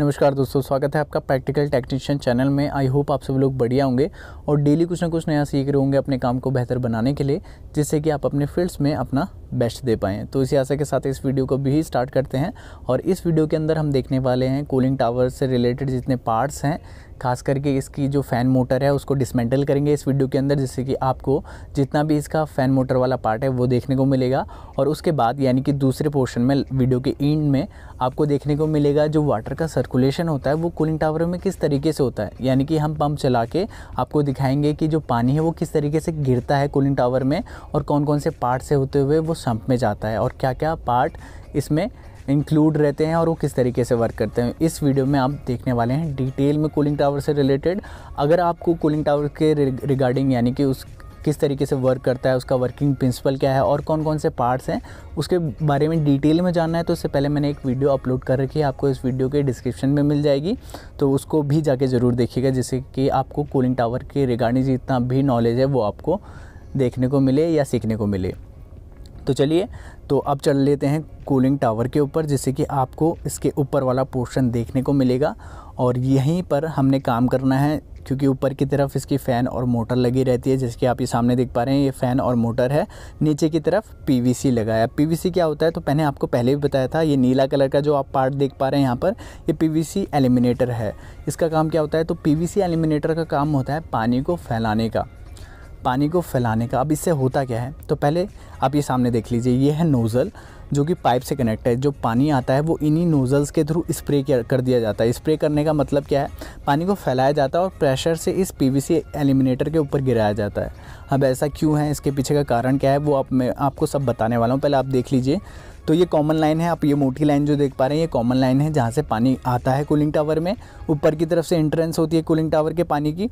नमस्कार दोस्तों स्वागत है आपका प्रैक्टिकल टेक्नीशियन चैनल में आई होप आप सब लोग बढ़िया होंगे और डेली कुछ ना कुछ नया सीख रहे होंगे अपने काम को बेहतर बनाने के लिए जिससे कि आप अपने फील्ड्स में अपना बेस्ट दे पाएँ तो इसी आशा के साथ इस वीडियो को भी स्टार्ट करते हैं और इस वीडियो के अंदर हम देखने वाले हैं कूलिंग टावर से रिलेटेड जितने पार्ट्स हैं खास करके इसकी जो फ़ैन मोटर है उसको डिसमेंटल करेंगे इस वीडियो के अंदर जिससे कि आपको जितना भी इसका फ़ैन मोटर वाला पार्ट है वो देखने को मिलेगा और उसके बाद यानी कि दूसरे पोर्शन में वीडियो के एंड में आपको देखने को मिलेगा जो वाटर का सर्कुलेशन होता है वो कूलिंग टावर में किस तरीके से होता है यानी कि हम पंप चला के आपको दिखाएंगे कि जो पानी है वो किस तरीके से गिरता है कूलिंग टावर में और कौन कौन से पार्ट से होते हुए वो उस सम्प में जाता है और क्या क्या पार्ट इसमें इंक्लूड रहते हैं और वो किस तरीके से वर्क करते हैं इस वीडियो में आप देखने वाले हैं डिटेल में कूलिंग टावर से रिलेटेड अगर आपको कूलिंग टावर के रिगार्डिंग यानी कि उस किस तरीके से वर्क करता है उसका वर्किंग प्रिंसिपल क्या है और कौन कौन से पार्ट्स हैं उसके बारे में डिटेल में जानना है तो उससे पहले मैंने एक वीडियो अपलोड कर रखी है आपको इस वीडियो के डिस्क्रिप्शन में मिल जाएगी तो उसको भी जाके ज़रूर देखिएगा जिससे कि आपको कूलिंग टावर के रिगार्डिंग जितना भी नॉलेज है वो आपको देखने को मिले या सीखने को मिले तो चलिए तो अब चल लेते हैं कूलिंग टावर के ऊपर जिससे कि आपको इसके ऊपर वाला पोर्शन देखने को मिलेगा और यहीं पर हमने काम करना है क्योंकि ऊपर की तरफ इसकी फ़ैन और मोटर लगी रहती है जिसके आप ये सामने देख पा रहे हैं ये फ़ैन और मोटर है नीचे की तरफ पीवीसी लगाया पीवीसी क्या होता है तो मैंने आपको पहले भी बताया था ये नीला कलर का जो आप पार्ट देख पा रहे हैं यहाँ पर ये पीवीसी एलिमिनेटर है इसका काम क्या होता है तो पीवीसी एलिमिनेटर का काम होता है पानी को फैलाने का पानी को फैलाने का अब इससे होता क्या है तो पहले आप ये सामने देख लीजिए ये है नोज़ल जो कि पाइप से कनेक्ट है जो पानी आता है वो इन्हीं नोज़ल्स के थ्रू स्प्रे कर दिया जाता है स्प्रे करने का मतलब क्या है पानी को फैलाया जाता है और प्रेशर से इस पीवीसी एलिमिनेटर के ऊपर गिराया जाता है अब ऐसा क्यों है इसके पीछे का कारण क्या है वो आप मैं आपको सब बताने वाला हूँ पहले आप देख लीजिए तो ये कॉमन लाइन है आप ये मोटी लाइन जो देख पा रहे हैं ये कॉमन लाइन है जहाँ से पानी आता है कूलिंग टावर में ऊपर की तरफ से एंट्रेंस होती है कूलिंग टावर के पानी की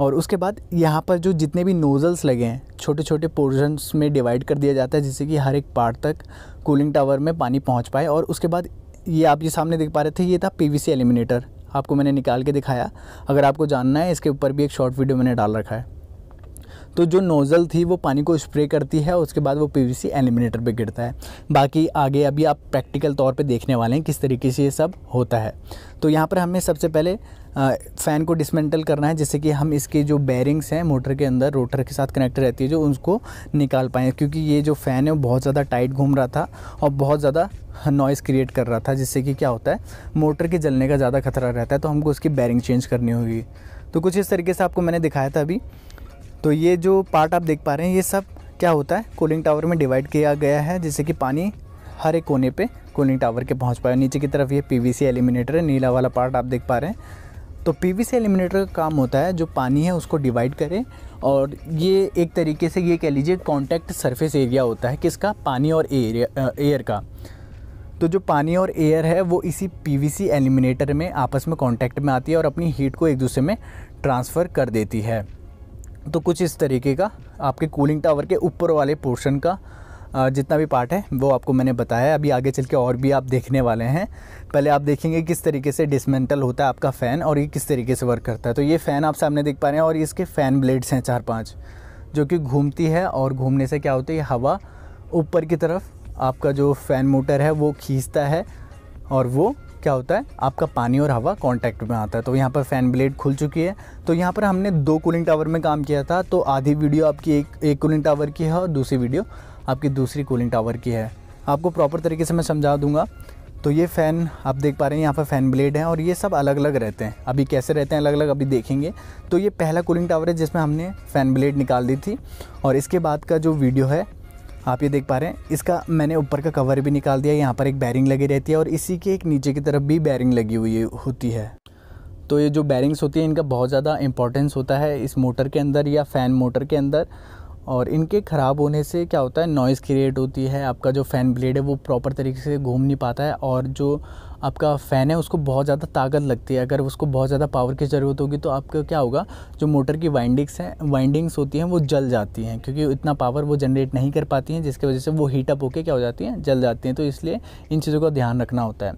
और उसके बाद यहाँ पर जो जितने भी नोज़ल्स लगे हैं छोटे छोटे पोर्शंस में डिवाइड कर दिया जाता है जिससे कि हर एक पार्ट तक कूलिंग टावर में पानी पहुँच पाए और उसके बाद ये आप ये सामने देख पा रहे थे ये था पीवीसी एलिमिनेटर आपको मैंने निकाल के दिखाया अगर आपको जानना है इसके ऊपर भी एक शॉर्ट वीडियो मैंने डाल रखा है तो जो नोज़ल थी वो पानी को स्प्रे करती है उसके बाद वो पीवीसी एलिमिनेटर पे गिरता है बाकी आगे अभी आप प्रैक्टिकल तौर पे देखने वाले हैं किस तरीके से ये सब होता है तो यहाँ पर हमने सबसे पहले फ़ैन को डिसमेंटल करना है जिससे कि हम इसके जो बैरिंग्स हैं मोटर के अंदर रोटर के साथ कनेक्ट रहती है जो उसको निकाल पाएँ क्योंकि ये जो फ़ैन है वो बहुत ज़्यादा टाइट घूम रहा था और बहुत ज़्यादा नॉइज़ क्रिएट कर रहा था जिससे कि क्या होता है मोटर के जलने का ज़्यादा खतरा रहता है तो हमको उसकी बैरिंग चेंज करनी होगी तो कुछ इस तरीके से आपको मैंने दिखाया था अभी तो ये जो पार्ट आप देख पा रहे हैं ये सब क्या होता है कूलिंग टावर में डिवाइड किया गया है जिससे कि पानी हर एक कोने पे कूलिंग टावर के पहुंच पाए नीचे की तरफ ये पीवीसी एलिमिनेटर है नीला वाला पार्ट आप देख पा रहे हैं तो पीवीसी एलिमिनेटर का काम होता है जो पानी है उसको डिवाइड करें और ये एक तरीके से ये कह लीजिए कॉन्टैक्ट सरफेस एरिया होता है किसका पानी और एरिया एयर का तो जो पानी और एयर है वो इसी पीवीसी एलिमिनेटर में आपस में कॉन्टैक्ट में आती है और अपनी हीट को एक दूसरे में ट्रांसफ़र कर देती है तो कुछ इस तरीके का आपके कूलिंग टावर के ऊपर वाले पोर्शन का जितना भी पार्ट है वो आपको मैंने बताया अभी आगे चल के और भी आप देखने वाले हैं पहले आप देखेंगे किस तरीके से डिसमेंटल होता है आपका फ़ैन और ये किस तरीके से वर्क करता है तो ये फ़ैन आप सामने देख पा रहे हैं और इसके फ़ैन ब्लेड्स हैं चार पाँच जो कि घूमती है और घूमने से क्या होता है हवा ऊपर की तरफ आपका जो फ़ैन मोटर है वो खींचता है और वो क्या होता है आपका पानी और हवा कांटेक्ट में आता है तो यहाँ पर फ़ैन ब्लेड खुल चुकी है तो यहाँ पर हमने दो कूलिंग टावर में काम किया था तो आधी वीडियो आपकी एक एक कूलिंग टावर की है और दूसरी वीडियो आपकी दूसरी कूलिंग टावर की है आपको प्रॉपर तरीके से मैं समझा दूंगा तो ये फ़ैन आप देख पा रहे हैं यहाँ पर फ़ैन ब्लेड है और ये सब अलग अलग रहते हैं अभी कैसे रहते हैं अलग अलग अभी देखेंगे तो ये पहला कूलिंग टावर है जिसमें हमने फ़ैन ब्लेड निकाल दी थी और इसके बाद का जो वीडियो है आप ये देख पा रहे हैं इसका मैंने ऊपर का कवर भी निकाल दिया यहाँ पर एक बैरिंग लगी रहती है और इसी के एक नीचे की तरफ भी बैरिंग लगी हुई होती है तो ये जो बैरिंग्स होती हैं इनका बहुत ज़्यादा इंपॉर्टेंस होता है इस मोटर के अंदर या फ़ैन मोटर के अंदर और इनके ख़राब होने से क्या होता है नॉइज़ क्रिएट होती है आपका जो फ़ैन ब्लेड है वो प्रॉपर तरीके से घूम नहीं पाता है और जो आपका फ़ैन है उसको बहुत ज़्यादा ताकत लगती है अगर उसको बहुत ज़्यादा पावर की ज़रूरत होगी तो आपका क्या होगा जो मोटर की वाइंडिंग्स हैं वाइंडिंग्स होती हैं वो जल जाती हैं क्योंकि इतना पावर वो जनरेट नहीं कर पाती हैं जिसकी वजह से वो हीटअप होकर क्या हो जाती हैं जल जाती हैं तो इसलिए इन चीज़ों का ध्यान रखना होता है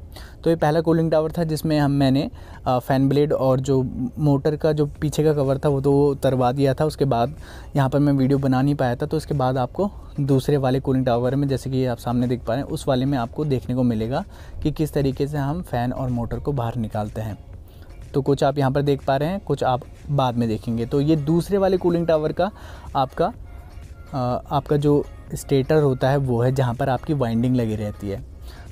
तो ये पहला कूलिंग टावर था जिसमें हम मैंने फ़ैन ब्लेड और जो मोटर का जो पीछे का कवर था वो तो तरवा दिया था उसके बाद यहाँ पर मैं वीडियो बना नहीं पाया था तो उसके बाद आपको दूसरे वाले कूलिंग टावर में जैसे कि आप सामने देख पा रहे हैं उस वाले में आपको देखने को मिलेगा कि किस तरीके से से हम फ़ैन और मोटर को बाहर निकालते हैं तो कुछ आप यहाँ पर देख पा रहे हैं कुछ आप बाद में देखेंगे तो ये दूसरे वाले कूलिंग टावर का आपका आ, आपका जो स्टेटर होता है वो है जहाँ पर आपकी वाइंडिंग लगी रहती है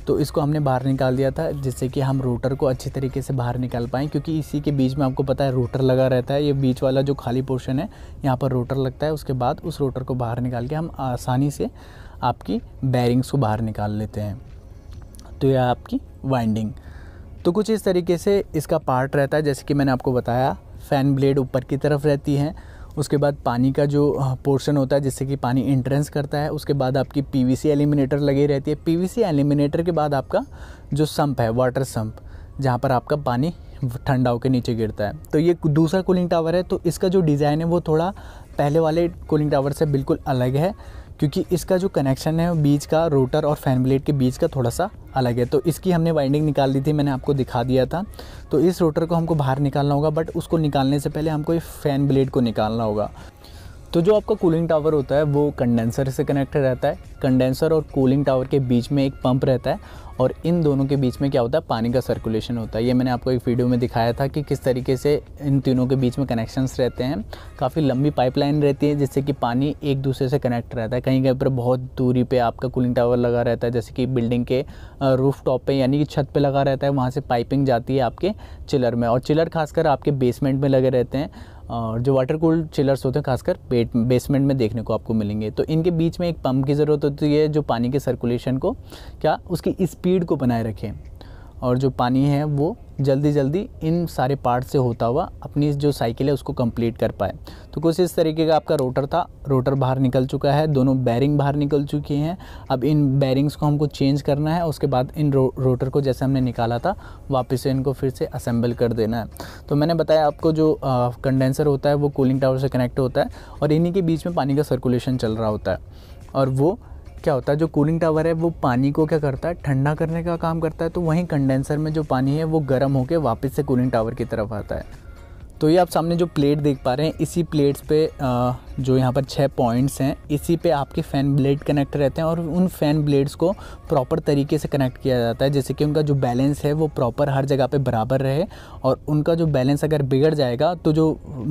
तो इसको हमने बाहर निकाल दिया था जिससे कि हम रोटर को अच्छे तरीके से बाहर निकाल पाएँ क्योंकि इसी के बीच में आपको पता है रोटर लगा रहता है ये बीच वाला जो खाली पोर्शन है यहाँ पर रोटर लगता है उसके बाद उस रोटर को बाहर निकाल के हम आसानी से आपकी बैरिंग्स को बाहर निकाल लेते हैं तो यह आपकी वाइंडिंग तो कुछ इस तरीके से इसका पार्ट रहता है जैसे कि मैंने आपको बताया फ़ैन ब्लेड ऊपर की तरफ रहती है उसके बाद पानी का जो पोर्शन होता है जिससे कि पानी इंट्रेंस करता है उसके बाद आपकी पीवीसी एलिमिनेटर लगी रहती है पीवीसी एलिमिनेटर के बाद आपका जो सम्प है वाटर सम्प जहाँ पर आपका पानी ठंडा होकर नीचे गिरता है तो ये दूसरा कूलिंग टावर है तो इसका जो डिज़ाइन है वो थोड़ा पहले वाले कूलिंग टावर से बिल्कुल अलग है क्योंकि इसका जो कनेक्शन है बीच का रोटर और फैन ब्लेड के बीच का थोड़ा सा अलग है तो इसकी हमने वाइंडिंग निकाल दी थी मैंने आपको दिखा दिया था तो इस रोटर को हमको बाहर निकालना होगा बट उसको निकालने से पहले हमको इस फैन ब्लेड को निकालना होगा तो जो आपका कूलिंग टावर होता है वो कंडेंसर से कनेक्टेड रहता है कंडेंसर और कूलिंग टावर के बीच में एक पंप रहता है और इन दोनों के बीच में क्या होता है पानी का सर्कुलेशन होता है ये मैंने आपको एक वीडियो में दिखाया था कि किस तरीके से इन तीनों के बीच में कनेक्शंस रहते हैं काफ़ी लंबी पाइपलाइन रहती है जिससे कि पानी एक दूसरे से कनेक्ट रहता है कहीं कहीं पर बहुत दूरी पर आपका कूलिंग टावर लगा रहता है जैसे कि बिल्डिंग के रूफ टॉप पर यानी कि छत पर लगा रहता है वहाँ से पाइपिंग जाती है आपके चिलर में और चिलर खासकर आपके बेसमेंट में लगे रहते हैं और जो वाटर कूल्ड चिलर्स होते हैं खासकर पेट बेसमेंट में देखने को आपको मिलेंगे तो इनके बीच में एक पम्प की ज़रूरत होती है जो पानी के सर्कुलेशन को क्या उसकी स्पीड को बनाए रखें और जो पानी है वो जल्दी जल्दी इन सारे पार्ट से होता हुआ अपनी जो साइकिल है उसको कंप्लीट कर पाए तो कुछ इस तरीके का आपका रोटर था रोटर बाहर निकल चुका है दोनों बैरिंग बाहर निकल चुकी हैं अब इन बैरिंग्स को हमको चेंज करना है उसके बाद इन रो, रोटर को जैसे हमने निकाला था वापस से इनको फिर से असेंबल कर देना है तो मैंने बताया आपको जो कंडेंसर होता है वो कूलिंग टावर से कनेक्ट होता है और इन्हीं के बीच में पानी का सर्कुलेशन चल रहा होता है और वो क्या होता है जो कूलिंग टावर है वो पानी को क्या करता है ठंडा करने का काम करता है तो वहीं कंडेंसर में जो पानी है वो गर्म होकर वापस से कूलिंग टावर की तरफ आता है तो ये आप सामने जो प्लेट देख पा रहे हैं इसी प्लेट्स पे जो यहाँ पर छः पॉइंट्स हैं इसी पे आपके फ़ैन ब्लेड कनेक्ट रहते हैं और उन फ़ैन ब्लेड्स को प्रॉपर तरीके से कनेक्ट किया जाता है जैसे कि उनका जो बैलेंस है वो प्रॉपर हर जगह पे बराबर रहे और उनका जो बैलेंस अगर बिगड़ जाएगा तो जो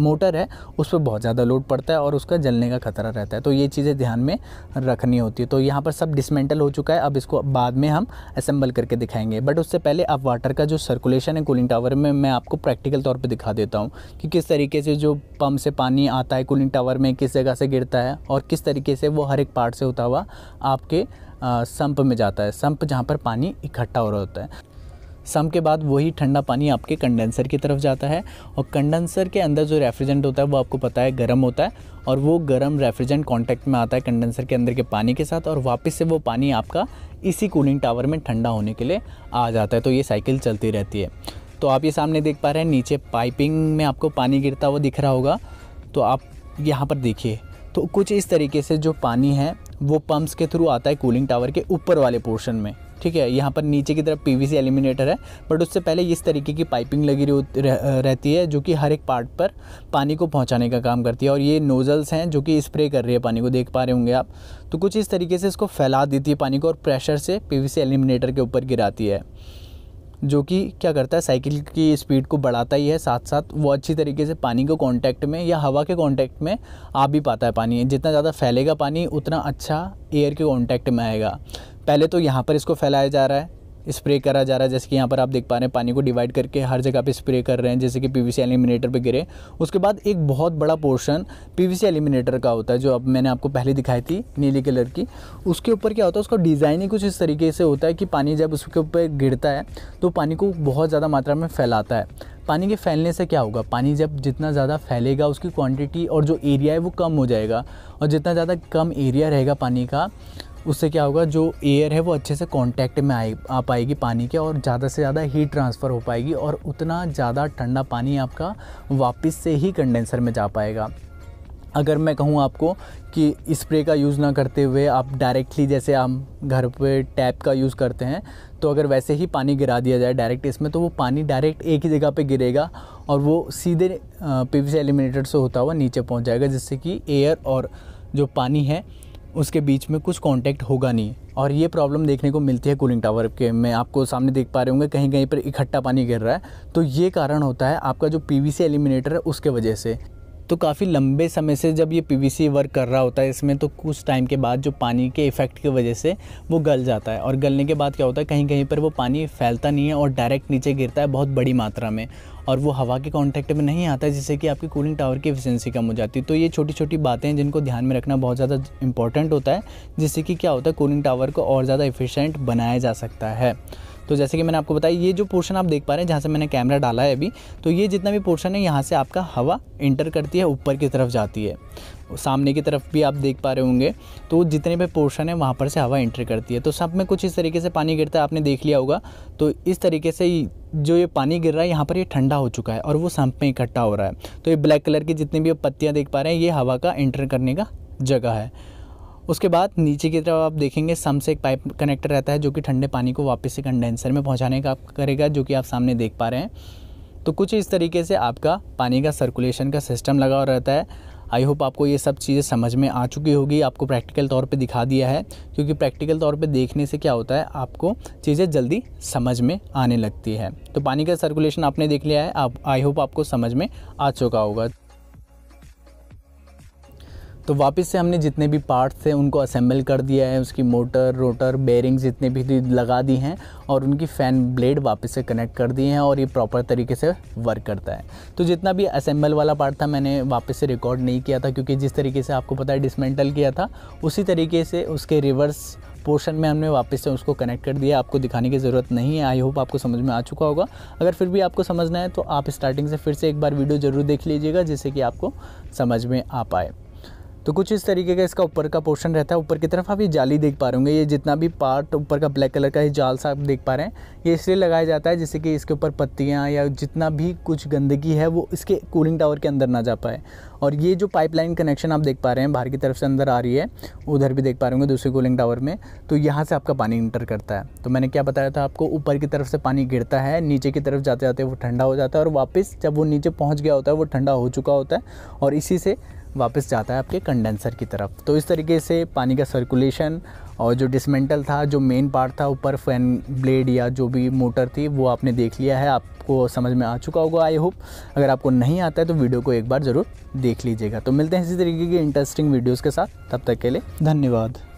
मोटर है उस पर बहुत ज़्यादा लोड पड़ता है और उसका जलने का खतरा रहता है तो ये चीज़ें ध्यान में रखनी होती है तो यहाँ पर सब डिसमेंटल हो चुका है अब इसको बाद में हम असेंबल करके दिखाएंगे बट उससे पहले आप वाटर का जो सर्कुलेशन है कूलिंग टावर में मैं आपको प्रैक्टिकल तौर पर दिखा देता हूँ कि किस तरीके से जो पम्प से पानी आता है कूलिंग टावर में किस जगह से गिरता है और किस तरीके से वो हर एक पार्ट से होता हुआ आपके संप में जाता है संप जहाँ पर पानी इकट्ठा हो रहा होता है सम के बाद वही ठंडा पानी आपके कंडेंसर की तरफ जाता है और कंडेंसर के अंदर जो रेफ्रिजरेंट होता है वो आपको पता है गर्म होता है और वो गर्म रेफ्रिजरेंट कांटेक्ट में आता है कंडेंसर के अंदर के पानी के साथ और वापस से वो पानी आपका इसी कूलिंग टावर में ठंडा होने के लिए आ जाता है तो ये साइकिल चलती रहती है तो आप ये सामने देख पा रहे हैं नीचे पाइपिंग में आपको पानी गिरता हुआ दिख रहा होगा तो आप यहाँ पर देखिए तो कुछ इस तरीके से जो पानी है वो पम्प्स के थ्रू आता है कूलिंग टावर के ऊपर वाले पोर्शन में ठीक है यहाँ पर नीचे की तरफ पीवीसी एलिमिनेटर है बट उससे पहले इस तरीके की पाइपिंग लगी रह, रहती है जो कि हर एक पार्ट पर पानी को पहुँचाने का काम करती है और ये नोज़ल्स हैं जो कि स्प्रे कर रही है पानी को देख पा रहे होंगे आप तो कुछ इस तरीके से इसको फैला देती है पानी को और प्रेशर से पी एलिमिनेटर के ऊपर गिराती है जो कि क्या करता है साइकिल की स्पीड को बढ़ाता ही है साथ साथ वो अच्छी तरीके से पानी को कांटेक्ट में या हवा के कांटेक्ट में आ भी पाता है पानी जितना ज़्यादा फैलेगा पानी उतना अच्छा एयर के कांटेक्ट में आएगा पहले तो यहाँ पर इसको फैलाया जा रहा है स्प्रे करा जा रहा है जैसे कि यहाँ पर आप देख पा रहे हैं पानी को डिवाइड करके हर जगह पे स्प्रे कर रहे हैं जैसे कि पीवीसी एलिमिनेटर पे गिरे उसके बाद एक बहुत बड़ा पोर्शन पीवीसी एलिमिनेटर का होता है जो अब मैंने आपको पहले दिखाई थी नीले कलर की उसके ऊपर क्या होता है उसका डिज़ाइन ही कुछ इस तरीके से होता है कि पानी जब उसके ऊपर गिरता है तो पानी को बहुत ज़्यादा मात्रा में फैलाता है पानी के फैलने से क्या होगा पानी जब जितना ज़्यादा फैलेगा उसकी क्वांटिटी और जो एरिया है वो कम हो जाएगा और जितना ज़्यादा कम एरिया रहेगा पानी का उससे क्या होगा जो एयर है वो अच्छे से कॉन्टैक्ट में आए आ पाएगी पानी के और ज़्यादा से ज़्यादा हीट ट्रांसफ़र हो पाएगी और उतना ज़्यादा ठंडा पानी आपका वापस से ही कंडेंसर में जा पाएगा अगर मैं कहूँ आपको कि स्प्रे का यूज़ ना करते हुए आप डायरेक्टली जैसे हम घर पे टैप का यूज़ करते हैं तो अगर वैसे ही पानी गिरा दिया जाए डायरेक्ट इसमें तो वो पानी डायरेक्ट एक ही जगह पे गिरेगा और वो सीधे पीवीसी एलिमिनेटर से होता हुआ नीचे पहुंच जाएगा जिससे कि एयर और जो पानी है उसके बीच में कुछ कांटेक्ट होगा नहीं और ये प्रॉब्लम देखने को मिलती है कूलिंग टावर के मैं आपको सामने देख पा रहे होंगे कहीं कहीं पर इकट्ठा पानी गिर रहा है तो ये कारण होता है आपका जो पीवीसी एलिमिनेटर है उसके वजह से तो काफ़ी लंबे समय से जब ये पीवीसी वर्क कर रहा होता है इसमें तो कुछ टाइम के बाद जो पानी के इफ़ेक्ट की वजह से वो गल जाता है और गलने के बाद क्या होता है कहीं कहीं पर वो पानी फैलता नहीं है और डायरेक्ट नीचे गिरता है बहुत बड़ी मात्रा में और वो हवा के कांटेक्ट में नहीं आता है जिससे कि आपकी कूलिंग टावर की एफिशिएंसी कम हो जाती है तो ये छोटी छोटी बातें हैं जिनको ध्यान में रखना बहुत ज़्यादा इंपॉर्टेंट होता है जिससे कि क्या होता है कूलिंग टावर को और ज़्यादा एफिशिएंट बनाया जा सकता है तो जैसे कि मैंने आपको बताया ये जो पोर्शन आप देख पा रहे हैं जहाँ से मैंने कैमरा डाला है अभी तो ये जितना भी पोर्शन है यहाँ से आपका हवा इंटर करती है ऊपर की तरफ जाती है सामने की तरफ भी आप देख पा रहे होंगे तो जितने भी पोर्शन है वहाँ पर से हवा एंटर करती है तो सब में कुछ इस तरीके से पानी गिरता है आपने देख लिया होगा तो इस तरीके से जो ये पानी गिर रहा है यहाँ पर ये ठंडा हो चुका है और वो संप में इकट्ठा हो रहा है तो ये ब्लैक कलर की जितनी भी पत्तियाँ देख पा रहे हैं ये हवा का एंटर करने का जगह है उसके बाद नीचे की तरफ आप देखेंगे सम से एक पाइप कनेक्टर रहता है जो कि ठंडे पानी को वापस से कंडेंसर में पहुँचाने का करेगा जो कि आप सामने देख पा रहे हैं तो कुछ इस तरीके से आपका पानी का सर्कुलेशन का सिस्टम लगा हुआ रहता है आई होप आपको ये सब चीज़ें समझ में आ चुकी होगी आपको प्रैक्टिकल तौर पे दिखा दिया है क्योंकि प्रैक्टिकल तौर पे देखने से क्या होता है आपको चीज़ें जल्दी समझ में आने लगती है तो पानी का सर्कुलेशन आपने देख लिया है आप आई होप आपको समझ में आ चुका होगा तो वापस से हमने जितने भी पार्ट्स थे उनको असेंबल कर दिया है उसकी मोटर रोटर बेयरिंग जितने भी लगा दी हैं और उनकी फ़ैन ब्लेड वापस से कनेक्ट कर दिए हैं और ये प्रॉपर तरीके से वर्क करता है तो जितना भी असेंबल वाला पार्ट था मैंने वापस से रिकॉर्ड नहीं किया था क्योंकि जिस तरीके से आपको पता है डिसमेंटल किया था उसी तरीके से उसके रिवर्स पोर्शन में हमने वापस से उसको कनेक्ट कर दिया आपको दिखाने की ज़रूरत नहीं है आई होप आपको समझ में आ चुका होगा अगर फिर भी आपको समझना है तो आप स्टार्टिंग से फिर से एक बार वीडियो ज़रूर देख लीजिएगा जिससे कि आपको समझ में आ पाए तो कुछ इस तरीके का इसका ऊपर का पोर्शन रहता है ऊपर की तरफ आप ये जाली देख पा रहे होंगे ये जितना भी पार्ट ऊपर का ब्लैक कलर का ये जाल सा आप देख पा रहे हैं ये इसलिए लगाया जाता है जिससे कि इसके ऊपर पत्तियाँ या जितना भी कुछ गंदगी है वो इसके कूलिंग टावर के अंदर ना जा पाए और ये जो पाइपलाइन कनेक्शन आप देख पा रहे हैं बाहर की तरफ से अंदर आ रही है उधर भी देख पा रहे होंगे दूसरे कूलिंग टावर में तो यहाँ से आपका पानी इंटर करता है तो मैंने क्या बताया था आपको ऊपर की तरफ से पानी गिरता है नीचे की तरफ जाते जाते वो ठंडा हो जाता है और वापस जब वो नीचे पहुँच गया होता है वो ठंडा हो चुका होता है और इसी से वापस जाता है आपके कंडेंसर की तरफ तो इस तरीके से पानी का सर्कुलेशन और जो डिसमेंटल था जो मेन पार्ट था ऊपर फैन ब्लेड या जो भी मोटर थी वो आपने देख लिया है आपको समझ में आ चुका होगा आई होप अगर आपको नहीं आता है तो वीडियो को एक बार ज़रूर देख लीजिएगा तो मिलते हैं इसी तरीके की इंटरेस्टिंग वीडियोज़ के साथ तब तक के लिए धन्यवाद